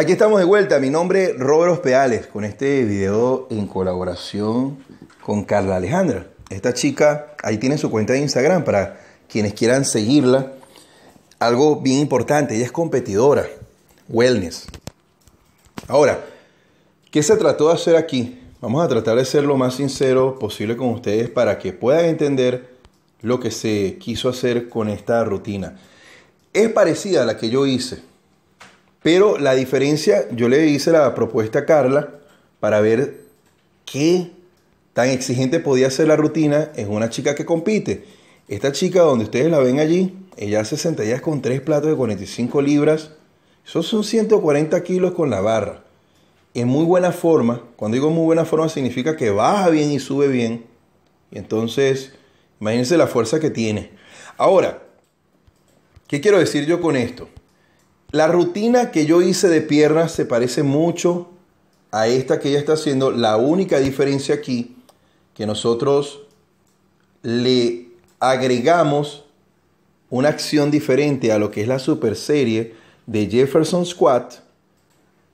Aquí estamos de vuelta, mi nombre es Robert Peales con este video en colaboración con Carla Alejandra. Esta chica, ahí tiene su cuenta de Instagram para quienes quieran seguirla. Algo bien importante, ella es competidora, wellness. Ahora, ¿qué se trató de hacer aquí? Vamos a tratar de ser lo más sincero posible con ustedes para que puedan entender lo que se quiso hacer con esta rutina. Es parecida a la que yo hice pero la diferencia, yo le hice la propuesta a Carla para ver qué tan exigente podía ser la rutina en una chica que compite. Esta chica donde ustedes la ven allí, ella hace sentadillas con tres platos de 45 libras. Eso son 140 kilos con la barra. En muy buena forma, cuando digo muy buena forma significa que baja bien y sube bien. Y entonces, imagínense la fuerza que tiene. Ahora, ¿qué quiero decir yo con esto? La rutina que yo hice de piernas se parece mucho a esta que ella está haciendo. La única diferencia aquí que nosotros le agregamos una acción diferente a lo que es la super serie de Jefferson Squat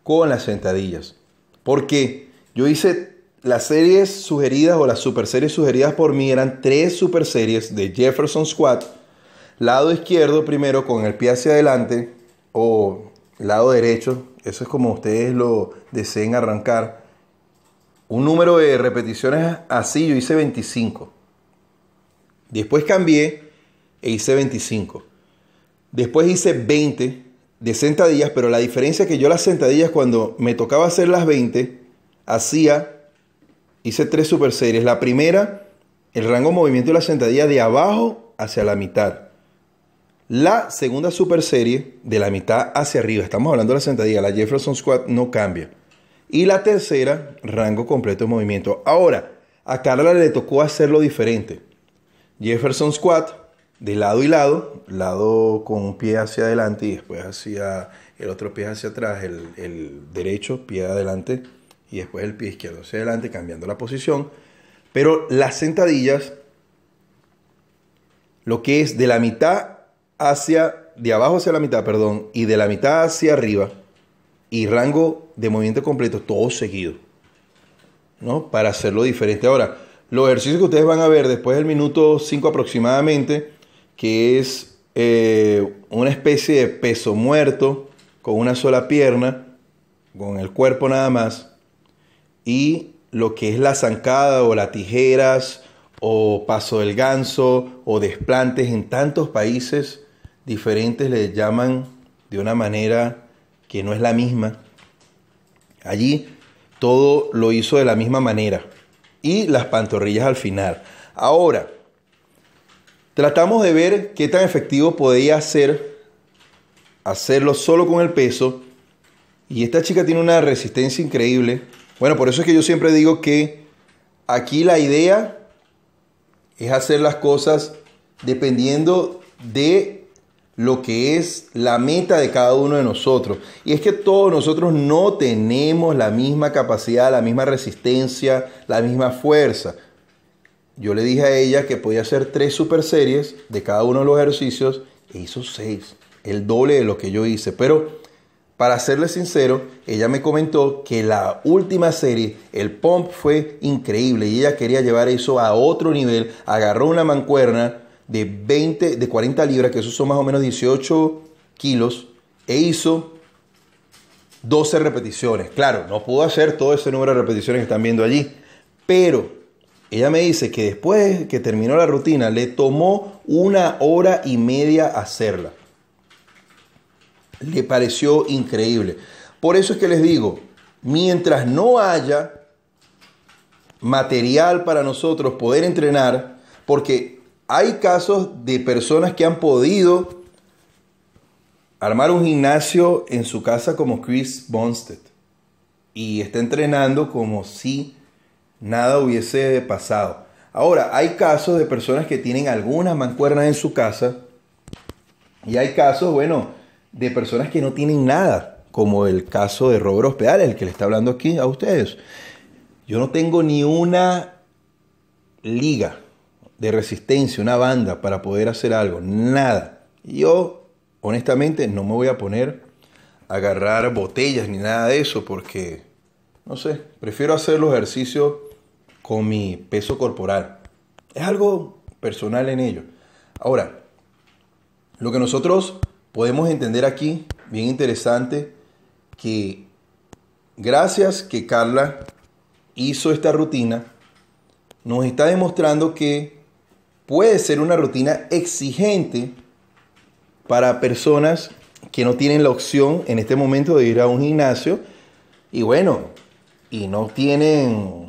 con las sentadillas. Porque yo hice las series sugeridas o las super series sugeridas por mí eran tres super series de Jefferson Squat. Lado izquierdo primero con el pie hacia adelante, o lado derecho, eso es como ustedes lo deseen arrancar, un número de repeticiones así, yo hice 25. Después cambié e hice 25. Después hice 20 de sentadillas, pero la diferencia es que yo las sentadillas cuando me tocaba hacer las 20, hacía, hice tres super series. La primera, el rango de movimiento de la sentadilla de abajo hacia la mitad. La segunda super serie, de la mitad hacia arriba, estamos hablando de la sentadilla, la Jefferson Squat no cambia. Y la tercera, rango completo de movimiento. Ahora, a Carla le tocó hacerlo diferente. Jefferson Squat, de lado y lado, lado con un pie hacia adelante y después hacia el otro pie hacia atrás, el, el derecho, pie adelante y después el pie izquierdo hacia adelante, cambiando la posición. Pero las sentadillas, lo que es de la mitad hacia, de abajo hacia la mitad, perdón, y de la mitad hacia arriba, y rango de movimiento completo, todo seguido, ¿no? Para hacerlo diferente. Ahora, los ejercicios que ustedes van a ver después del minuto 5 aproximadamente, que es eh, una especie de peso muerto con una sola pierna, con el cuerpo nada más, y lo que es la zancada o las tijeras o Paso del Ganso o Desplantes, en tantos países diferentes le llaman de una manera que no es la misma. Allí todo lo hizo de la misma manera y las pantorrillas al final. Ahora, tratamos de ver qué tan efectivo podía ser hacerlo solo con el peso y esta chica tiene una resistencia increíble. Bueno, por eso es que yo siempre digo que aquí la idea es hacer las cosas dependiendo de lo que es la meta de cada uno de nosotros. Y es que todos nosotros no tenemos la misma capacidad, la misma resistencia, la misma fuerza. Yo le dije a ella que podía hacer tres super series de cada uno de los ejercicios e hizo seis, el doble de lo que yo hice. Pero para serle sincero, ella me comentó que la última serie, el pump fue increíble y ella quería llevar eso a otro nivel. Agarró una mancuerna de 20, de 40 libras, que eso son más o menos 18 kilos, e hizo 12 repeticiones. Claro, no pudo hacer todo ese número de repeticiones que están viendo allí, pero ella me dice que después que terminó la rutina, le tomó una hora y media hacerla le pareció increíble. Por eso es que les digo, mientras no haya material para nosotros poder entrenar, porque hay casos de personas que han podido armar un gimnasio en su casa como Chris Bonsted... y está entrenando como si nada hubiese pasado. Ahora, hay casos de personas que tienen algunas mancuernas en su casa y hay casos, bueno, de personas que no tienen nada, como el caso de Robert Hospedal, el que le está hablando aquí a ustedes. Yo no tengo ni una liga de resistencia, una banda para poder hacer algo, nada. Yo, honestamente, no me voy a poner a agarrar botellas ni nada de eso porque, no sé, prefiero hacer los ejercicios con mi peso corporal. Es algo personal en ello. Ahora, lo que nosotros podemos entender aquí, bien interesante, que gracias que Carla hizo esta rutina, nos está demostrando que puede ser una rutina exigente para personas que no tienen la opción en este momento de ir a un gimnasio y bueno, y no tienen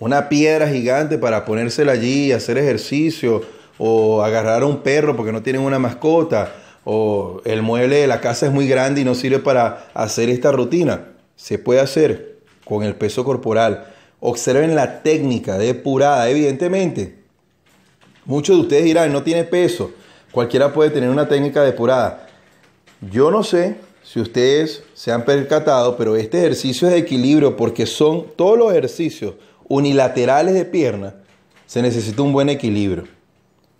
una piedra gigante para ponérsela allí hacer ejercicio o agarrar a un perro porque no tienen una mascota o el mueble de la casa es muy grande y no sirve para hacer esta rutina. Se puede hacer con el peso corporal. Observen la técnica depurada, evidentemente. Muchos de ustedes dirán, no tiene peso. Cualquiera puede tener una técnica depurada. Yo no sé si ustedes se han percatado, pero este ejercicio es de equilibrio porque son todos los ejercicios unilaterales de pierna. Se necesita un buen equilibrio.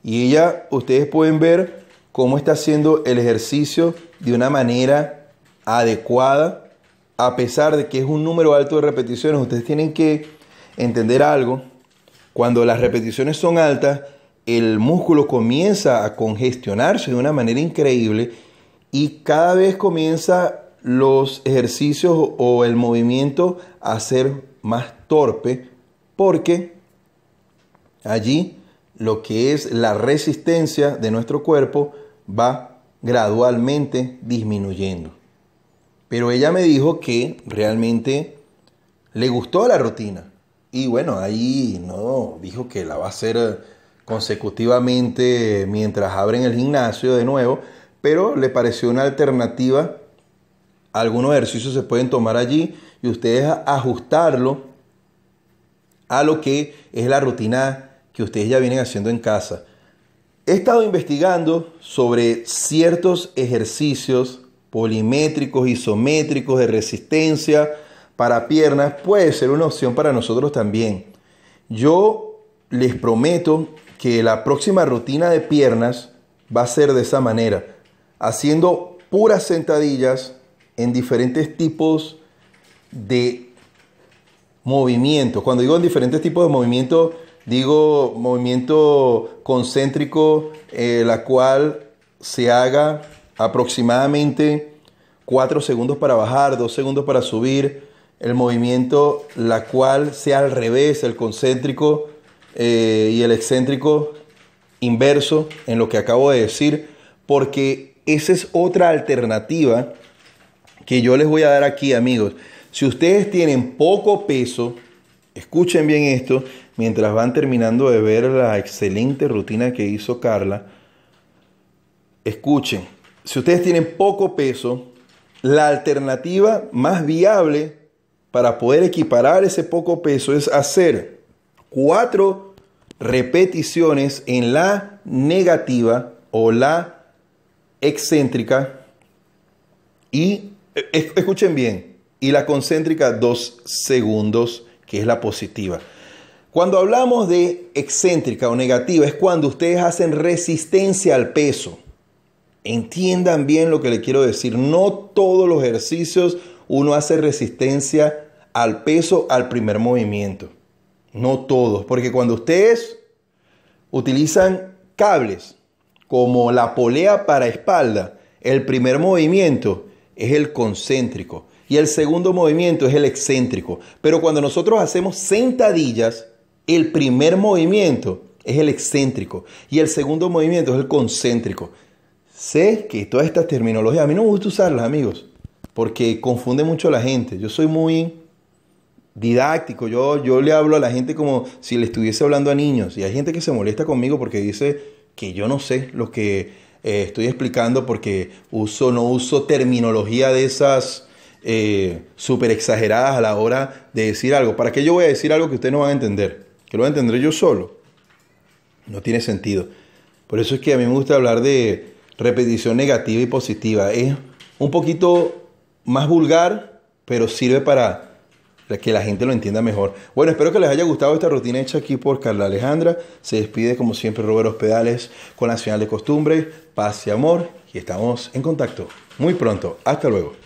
Y ya ustedes pueden ver cómo está haciendo el ejercicio de una manera adecuada, a pesar de que es un número alto de repeticiones. Ustedes tienen que entender algo. Cuando las repeticiones son altas, el músculo comienza a congestionarse de una manera increíble y cada vez comienza los ejercicios o el movimiento a ser más torpe porque allí lo que es la resistencia de nuestro cuerpo va gradualmente disminuyendo. Pero ella me dijo que realmente le gustó la rutina. Y bueno, ahí no, dijo que la va a hacer eh, consecutivamente mientras abren el gimnasio de nuevo, pero le pareció una alternativa. Algunos ejercicios se pueden tomar allí y ustedes ajustarlo a lo que es la rutina que ustedes ya vienen haciendo en casa. He estado investigando sobre ciertos ejercicios polimétricos, isométricos de resistencia para piernas. Puede ser una opción para nosotros también. Yo les prometo que la próxima rutina de piernas va a ser de esa manera, haciendo puras sentadillas en diferentes tipos de movimiento Cuando digo en diferentes tipos de movimiento Digo movimiento concéntrico, eh, la cual se haga aproximadamente 4 segundos para bajar, 2 segundos para subir. El movimiento, la cual sea al revés, el concéntrico eh, y el excéntrico inverso en lo que acabo de decir, porque esa es otra alternativa que yo les voy a dar aquí, amigos. Si ustedes tienen poco peso, escuchen bien esto, mientras van terminando de ver la excelente rutina que hizo Carla, escuchen, si ustedes tienen poco peso, la alternativa más viable para poder equiparar ese poco peso es hacer cuatro repeticiones en la negativa o la excéntrica y eh, escuchen bien, y la concéntrica dos segundos, que es la positiva. Cuando hablamos de excéntrica o negativa es cuando ustedes hacen resistencia al peso. Entiendan bien lo que le quiero decir. No todos los ejercicios uno hace resistencia al peso al primer movimiento. No todos, porque cuando ustedes utilizan cables como la polea para espalda, el primer movimiento es el concéntrico y el segundo movimiento es el excéntrico. Pero cuando nosotros hacemos sentadillas, el primer movimiento es el excéntrico y el segundo movimiento es el concéntrico. Sé que todas estas terminologías, a mí no me gusta usarlas, amigos, porque confunde mucho a la gente. Yo soy muy didáctico, yo, yo le hablo a la gente como si le estuviese hablando a niños. Y hay gente que se molesta conmigo porque dice que yo no sé lo que eh, estoy explicando porque uso, no uso terminología de esas eh, súper exageradas a la hora de decir algo. ¿Para qué yo voy a decir algo que ustedes no van a entender? que lo voy yo solo. No tiene sentido. Por eso es que a mí me gusta hablar de repetición negativa y positiva. Es un poquito más vulgar, pero sirve para que la gente lo entienda mejor. Bueno, espero que les haya gustado esta rutina hecha aquí por Carla Alejandra. Se despide como siempre Robert Hospedales con la señal de costumbre, paz y amor. Y estamos en contacto muy pronto. Hasta luego.